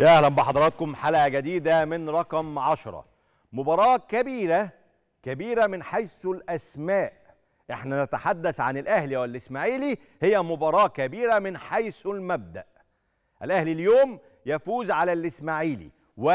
يا اهلا بحضراتكم حلقه جديده من رقم 10 مباراه كبيره كبيره من حيث الاسماء احنا نتحدث عن الاهلي والاسماعيلي هي مباراه كبيره من حيث المبدا الاهلي اليوم يفوز على الاسماعيلي 1-0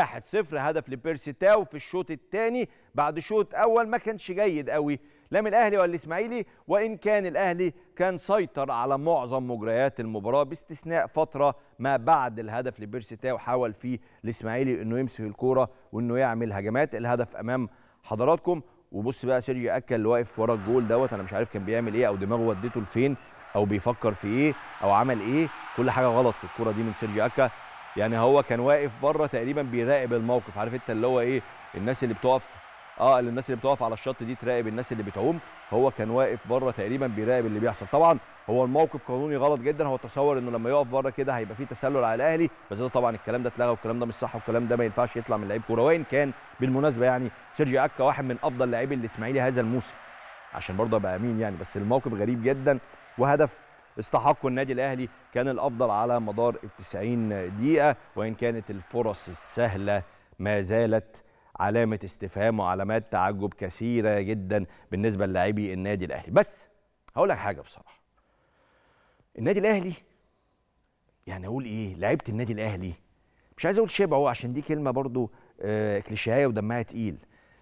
هدف لبيرسي تاو في الشوط الثاني بعد شوط اول ما كانش جيد قوي لا من الاهلي ولا الاسماعيلي وان كان الاهلي كان سيطر على معظم مجريات المباراه باستثناء فتره ما بعد الهدف لبيرسيتا وحاول فيه الاسماعيلي انه يمسك الكوره وانه يعمل هجمات الهدف امام حضراتكم وبص بقى سيرجيو اكا اللي واقف ورا الجول دوت انا مش عارف كان بيعمل ايه او دماغه ودته لفين او بيفكر في ايه او عمل ايه كل حاجه غلط في الكوره دي من سيرجيو اكا يعني هو كان واقف بره تقريبا بيراقب الموقف عارف انت اللي هو ايه الناس اللي بتقف اه الناس اللي بتقف على الشط دي تراقب الناس اللي بتعوم هو كان واقف بره تقريبا بيراقب اللي بيحصل طبعا هو الموقف قانوني غلط جدا هو تصور انه لما يقف بره كده هيبقى فيه تسلل على الاهلي بس ده طبعا الكلام ده اتلغى والكلام ده مش صح والكلام ده ما ينفعش يطلع من لعيب كوره وان كان بالمناسبه يعني سيرجي اكا واحد من افضل لاعبي الاسماعيلي هذا الموسم عشان برضه ابقى امين يعني بس الموقف غريب جدا وهدف استحقه النادي الاهلي كان الافضل على مدار ال 90 دقيقه وان كانت الفرص السهله ما زالت علامه استفهام وعلامات تعجب كثيره جدا بالنسبه للاعبي النادي الاهلي بس هقول لك حاجه بصراحه النادي الاهلي يعني اقول ايه لعيبه النادي الاهلي مش عايز اقول شبعوا عشان دي كلمه برضو آه كليشيهيه ودمها تقيل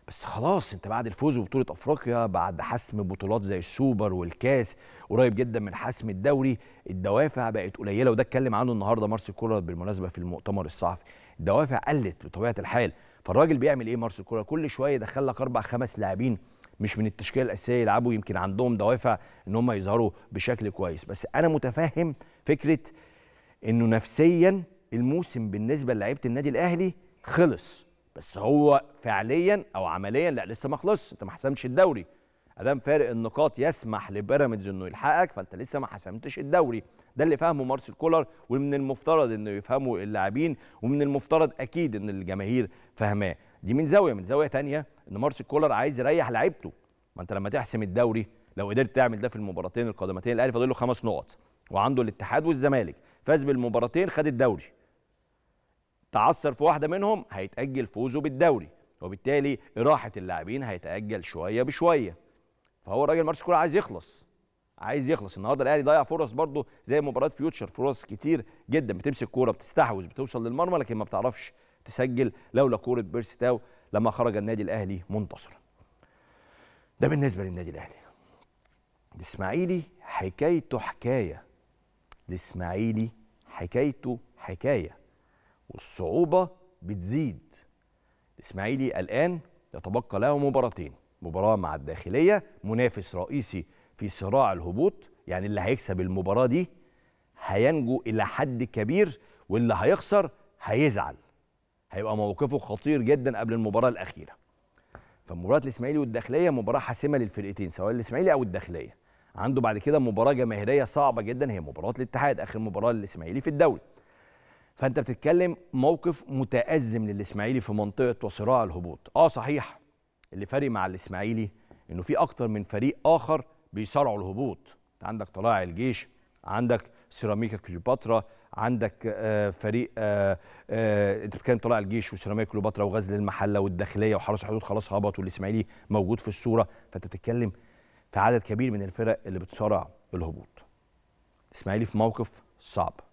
بس خلاص انت بعد الفوز ببطوله افريقيا بعد حسم بطولات زي السوبر والكاس قريب جدا من حسم الدوري الدوافع بقت قليله وده اتكلم عنه النهارده مارسي كولر بالمناسبه في المؤتمر الصحفي الدوافع قلت بطبيعه الحال فالراجل بيعمل ايه مارسيل كولر كل شويه يدخل لك اربع خمس لاعبين مش من التشكيله الاساسيه يلعبوا يمكن عندهم دوافع ان هم يظهروا بشكل كويس بس انا متفهم فكره انه نفسيا الموسم بالنسبه للعيبه النادي الاهلي خلص بس هو فعليا او عمليا لا لسه ما خلصش انت ما حسمتش الدوري ادام فارق النقاط يسمح لبيراميدز انه يلحقك فانت لسه ما حسمتش الدوري ده اللي فهمه مارسيل كولر ومن المفترض انه يفهمه اللاعبين ومن المفترض اكيد ان الجماهير فهماه دي من زاويه من زاويه ثانيه ان مارسيل كولر عايز يريح لعيبته ما انت لما تحسم الدوري لو قدرت تعمل ده في المباراتين القادمتين الاهلي فاضل له خمس نقط وعنده الاتحاد والزمالك فاز بالمباراتين خد الدوري تعثر في واحده منهم هيتاجل فوزه بالدوري وبالتالي راحه اللاعبين هيتاجل شويه بشويه فهو الراجل مارسيل كولر عايز يخلص عايز يخلص النهارده الاهلي ضيع فرص برضه زي مباراه فيوتشر فرص كتير جدا بتمسك كوره بتستحوذ بتوصل للمرمى لكن ما بتعرفش تسجل لولا كوره بيرسي تاو لما خرج النادي الاهلي منتصرا ده بالنسبه للنادي الاهلي الاسماعيلي حكايته حكايه الاسماعيلي حكايته حكايه والصعوبه بتزيد الاسماعيلي الان يتبقى له مباراتين مباراه مع الداخليه منافس رئيسي في صراع الهبوط يعني اللي هيكسب المباراه دي هينجو الى حد كبير واللي هيخسر هيزعل هيبقى موقفه خطير جدا قبل المباراه الاخيره فمباراه الاسماعيلي والداخليه مباراه حاسمه للفرقتين سواء الاسماعيلي او الداخليه عنده بعد كده مباراه جماهيريه صعبه جدا هي مباراه الاتحاد اخر مباراه للاسماعيلي في الدوري فانت بتتكلم موقف متازم للاسماعيلي في منطقه وصراع الهبوط اه صحيح اللي فارق مع الاسماعيلي انه في اكتر من فريق اخر بيصارعوا الهبوط انت عندك طلائع الجيش عندك سيراميكا كليوباترا عندك آه، فريق آه، آه، انت بتتكلم طلائع الجيش وسيراميكا كليوباترا وغزل المحله والداخليه وحرس الحدود خلاص هبط والاسماعيلي موجود في الصوره فانت بتتكلم في عدد كبير من الفرق اللي بتصارع الهبوط الاسماعيلي في موقف صعب